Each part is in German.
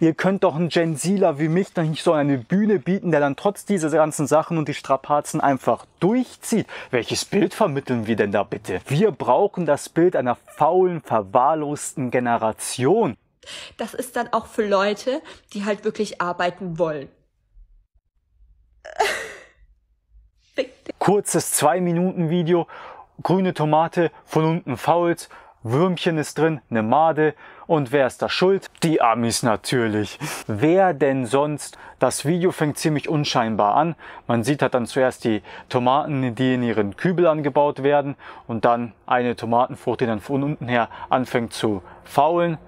ihr könnt doch einen Gen Zler wie mich dann nicht so eine Bühne bieten, der dann trotz dieser ganzen Sachen und die Strapazen einfach durchzieht. Welches Bild vermitteln wir denn da bitte? Wir brauchen das Bild einer faulen, verwahrlosten Generation. Das ist dann auch für Leute, die halt wirklich arbeiten wollen. Kurzes 2-Minuten-Video, grüne Tomate, von unten fault, Würmchen ist drin, eine Made. Und wer ist da schuld? Die Amis natürlich. Wer denn sonst? Das Video fängt ziemlich unscheinbar an. Man sieht halt dann zuerst die Tomaten, die in ihren Kübel angebaut werden. Und dann eine Tomatenfrucht, die dann von unten her anfängt zu faulen.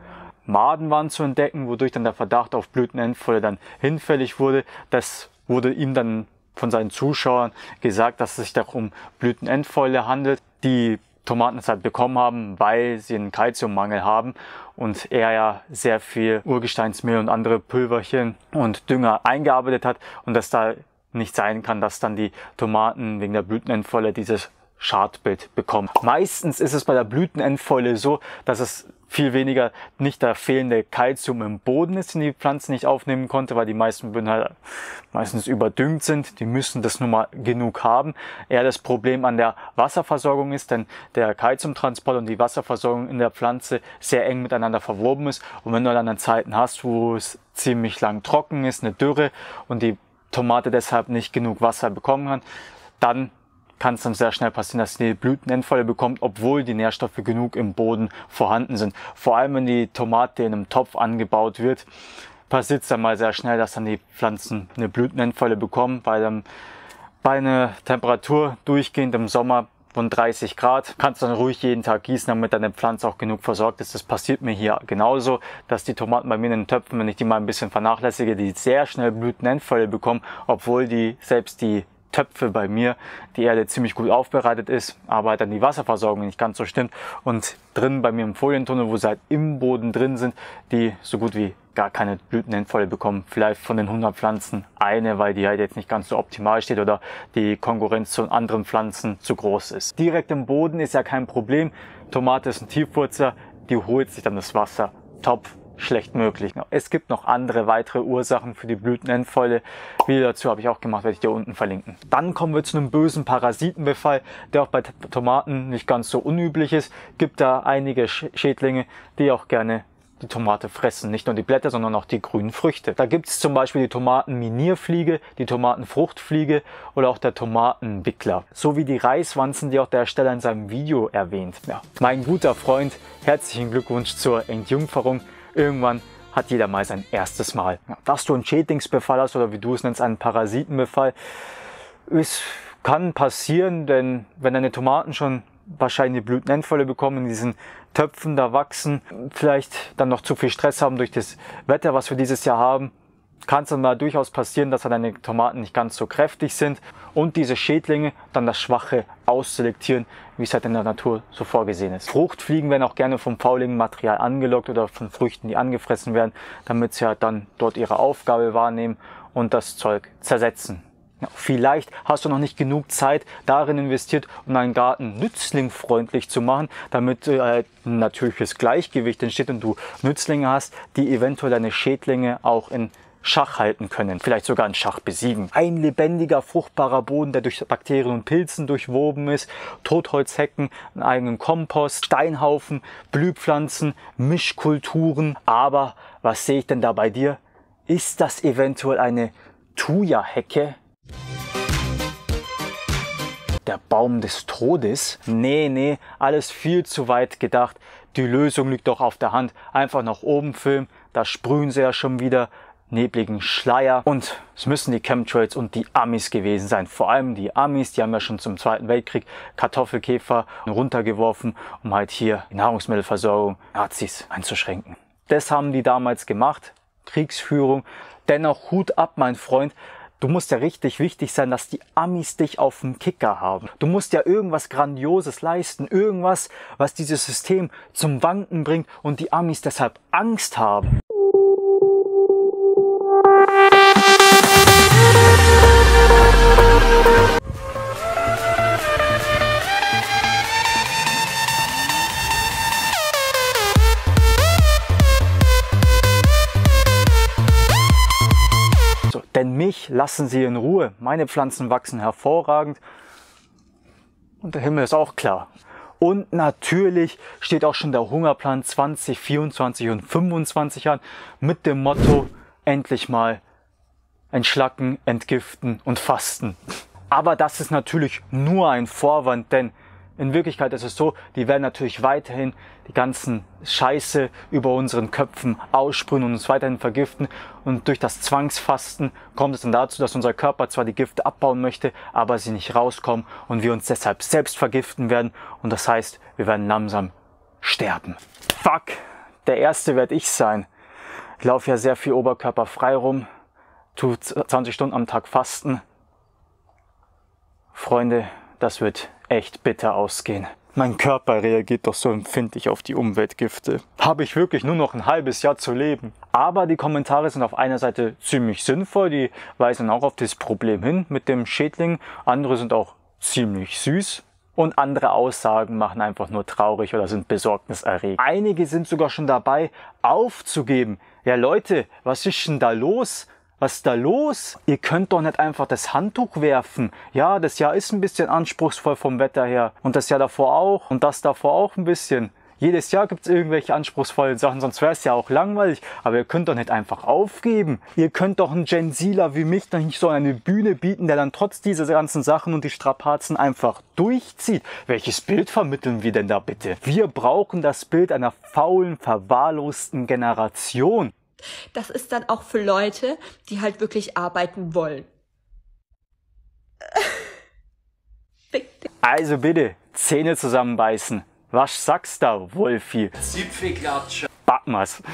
Maden waren zu entdecken, wodurch dann der Verdacht auf Blütenentfäule dann hinfällig wurde. Das wurde ihm dann von seinen Zuschauern gesagt, dass es sich doch um Blütenentfäule handelt. Die Tomaten bekommen haben, weil sie einen Kalziummangel haben und er ja sehr viel Urgesteinsmehl und andere Pülverchen und Dünger eingearbeitet hat und dass da nicht sein kann, dass dann die Tomaten wegen der Blütenentfolle dieses Schadbild bekommen. Meistens ist es bei der Blütenentfolle so, dass es viel weniger nicht der fehlende Kalzium im Boden ist, den die Pflanze nicht aufnehmen konnte, weil die meisten Böden halt meistens überdüngt sind. Die müssen das nun mal genug haben. Eher das Problem an der Wasserversorgung ist, denn der Kalziumtransport und die Wasserversorgung in der Pflanze sehr eng miteinander verwoben ist. Und wenn du dann, dann Zeiten hast, wo es ziemlich lang trocken ist, eine Dürre und die Tomate deshalb nicht genug Wasser bekommen kann, dann kann es dann sehr schnell passieren, dass die Blüten bekommt, obwohl die Nährstoffe genug im Boden vorhanden sind. Vor allem, wenn die Tomate in einem Topf angebaut wird, passiert es dann mal sehr schnell, dass dann die Pflanzen eine Blütenendfälle bekommen. weil dann bei einer Temperatur durchgehend im Sommer von 30 Grad. Kannst du dann ruhig jeden Tag gießen, damit deine Pflanze auch genug versorgt ist. Das passiert mir hier genauso, dass die Tomaten bei mir in den Töpfen, wenn ich die mal ein bisschen vernachlässige, die sehr schnell Blütenendfälle bekommen, obwohl die selbst die Töpfe bei mir die Erde ziemlich gut aufbereitet ist, aber halt dann die Wasserversorgung nicht ganz so stimmt und drin bei mir im Folientunnel, wo sie halt im Boden drin sind, die so gut wie gar keine Blütenendvolle bekommen. Vielleicht von den 100 Pflanzen eine, weil die halt jetzt nicht ganz so optimal steht oder die Konkurrenz zu anderen Pflanzen zu groß ist. Direkt im Boden ist ja kein Problem. Tomate ist ein Tiefwurzer, die holt sich dann das Wasser. Top schlecht möglich. Es gibt noch andere weitere Ursachen für die Blütenendfäule. Video dazu habe ich auch gemacht, werde ich dir unten verlinken. Dann kommen wir zu einem bösen Parasitenbefall, der auch bei Tomaten nicht ganz so unüblich ist. Gibt da einige Schädlinge, die auch gerne die Tomate fressen. Nicht nur die Blätter, sondern auch die grünen Früchte. Da gibt es zum Beispiel die Tomatenminierfliege, die Tomatenfruchtfliege oder auch der Tomatenwickler. Sowie die Reiswanzen, die auch der Ersteller in seinem Video erwähnt. Ja. Mein guter Freund, herzlichen Glückwunsch zur Entjungferung. Irgendwann hat jeder mal sein erstes Mal. dass du einen Schädlingsbefall hast oder wie du es nennst, einen Parasitenbefall, es kann passieren, denn wenn deine Tomaten schon wahrscheinlich Blütenendfälle bekommen, in diesen Töpfen da wachsen, vielleicht dann noch zu viel Stress haben durch das Wetter, was wir dieses Jahr haben, kann es dann mal durchaus passieren, dass dann deine Tomaten nicht ganz so kräftig sind und diese Schädlinge dann das Schwache ausselektieren, wie es halt in der Natur so vorgesehen ist. Fruchtfliegen werden auch gerne vom fauligen Material angelockt oder von Früchten, die angefressen werden, damit sie halt dann dort ihre Aufgabe wahrnehmen und das Zeug zersetzen. Vielleicht hast du noch nicht genug Zeit darin investiert, um deinen Garten nützlingfreundlich zu machen, damit äh, ein natürliches Gleichgewicht entsteht und du Nützlinge hast, die eventuell deine Schädlinge auch in Schach halten können, vielleicht sogar einen Schach besiegen. Ein lebendiger, fruchtbarer Boden, der durch Bakterien und Pilzen durchwoben ist, Totholzhecken, einen eigenen Kompost, Steinhaufen, Blühpflanzen, Mischkulturen. Aber was sehe ich denn da bei dir? Ist das eventuell eine Thuja-Hecke? Der Baum des Todes? Nee, nee, alles viel zu weit gedacht. Die Lösung liegt doch auf der Hand. Einfach nach oben filmen, da sprühen sie ja schon wieder nebligen Schleier. Und es müssen die Chemtrails und die Amis gewesen sein. Vor allem die Amis, die haben ja schon zum Zweiten Weltkrieg Kartoffelkäfer runtergeworfen, um halt hier die Nahrungsmittelversorgung Nazis einzuschränken. Das haben die damals gemacht. Kriegsführung. Dennoch Hut ab, mein Freund. Du musst ja richtig wichtig sein, dass die Amis dich auf dem Kicker haben. Du musst ja irgendwas Grandioses leisten, irgendwas, was dieses System zum Wanken bringt und die Amis deshalb Angst haben. Mich lassen Sie in Ruhe. Meine Pflanzen wachsen hervorragend. Und der Himmel ist auch klar. Und natürlich steht auch schon der Hungerplan 2024 und 25 an mit dem Motto endlich mal entschlacken, entgiften und fasten. Aber das ist natürlich nur ein Vorwand, denn in Wirklichkeit ist es so, die werden natürlich weiterhin die ganzen Scheiße über unseren Köpfen aussprühen und uns weiterhin vergiften. Und durch das Zwangsfasten kommt es dann dazu, dass unser Körper zwar die Gifte abbauen möchte, aber sie nicht rauskommen und wir uns deshalb selbst vergiften werden. Und das heißt, wir werden langsam sterben. Fuck, der Erste werde ich sein. Ich laufe ja sehr viel oberkörperfrei rum, tu 20 Stunden am Tag Fasten. Freunde, das wird echt bitter ausgehen. Mein Körper reagiert doch so empfindlich auf die Umweltgifte. Habe ich wirklich nur noch ein halbes Jahr zu leben? Aber die Kommentare sind auf einer Seite ziemlich sinnvoll, die weisen auch auf das Problem hin mit dem Schädling. Andere sind auch ziemlich süß, und andere Aussagen machen einfach nur traurig oder sind besorgniserregend. Einige sind sogar schon dabei, aufzugeben. Ja Leute, was ist denn da los? was ist da los? Ihr könnt doch nicht einfach das Handtuch werfen. Ja, das Jahr ist ein bisschen anspruchsvoll vom Wetter her. Und das Jahr davor auch. Und das davor auch ein bisschen. Jedes Jahr gibt es irgendwelche anspruchsvollen Sachen, sonst wäre es ja auch langweilig. Aber ihr könnt doch nicht einfach aufgeben. Ihr könnt doch einen Gen Zler wie mich doch nicht so eine Bühne bieten, der dann trotz dieser ganzen Sachen und die Strapazen einfach durchzieht. Welches Bild vermitteln wir denn da bitte? Wir brauchen das Bild einer faulen, verwahrlosten Generation. Das ist dann auch für Leute, die halt wirklich arbeiten wollen. Also bitte, Zähne zusammenbeißen. Was sagst du, Wolfi? Zipfelklatscher. Backmas.